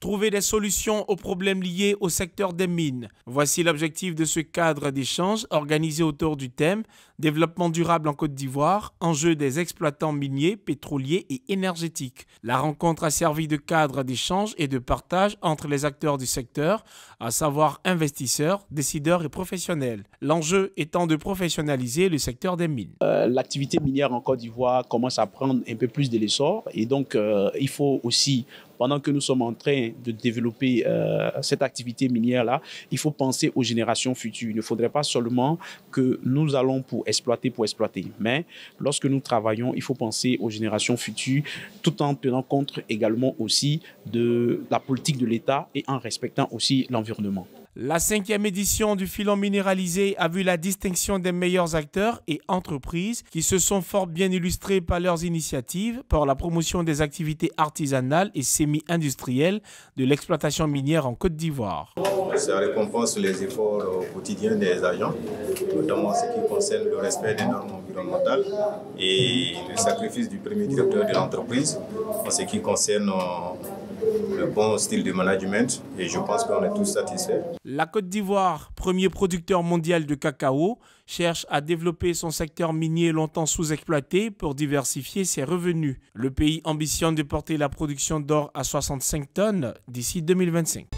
trouver des solutions aux problèmes liés au secteur des mines. Voici l'objectif de ce cadre d'échange organisé autour du thème Développement durable en Côte d'Ivoire, enjeux des exploitants miniers, pétroliers et énergétiques. La rencontre a servi de cadre d'échange et de partage entre les acteurs du secteur, à savoir investisseurs, décideurs et professionnels. L'enjeu étant de professionnaliser le secteur des mines. Euh, l'activité minière en Côte d'Ivoire commence à prendre un peu plus de l'essor et donc euh, il faut aussi pendant que nous sommes en train de développer euh, cette activité minière-là, il faut penser aux générations futures. Il ne faudrait pas seulement que nous allons pour exploiter, pour exploiter. Mais lorsque nous travaillons, il faut penser aux générations futures tout en tenant compte également aussi de la politique de l'État et en respectant aussi l'environnement. La cinquième édition du filon minéralisé a vu la distinction des meilleurs acteurs et entreprises qui se sont fort bien illustrés par leurs initiatives pour la promotion des activités artisanales et semi-industrielles de l'exploitation minière en Côte d'Ivoire. Ça récompense les efforts quotidiens des agents, notamment ce qui concerne le respect des normes et le sacrifice du premier directeur de l'entreprise en ce qui concerne euh, le bon style de management et je pense qu'on est tous satisfaits. La Côte d'Ivoire, premier producteur mondial de cacao, cherche à développer son secteur minier longtemps sous-exploité pour diversifier ses revenus. Le pays ambitionne de porter la production d'or à 65 tonnes d'ici 2025.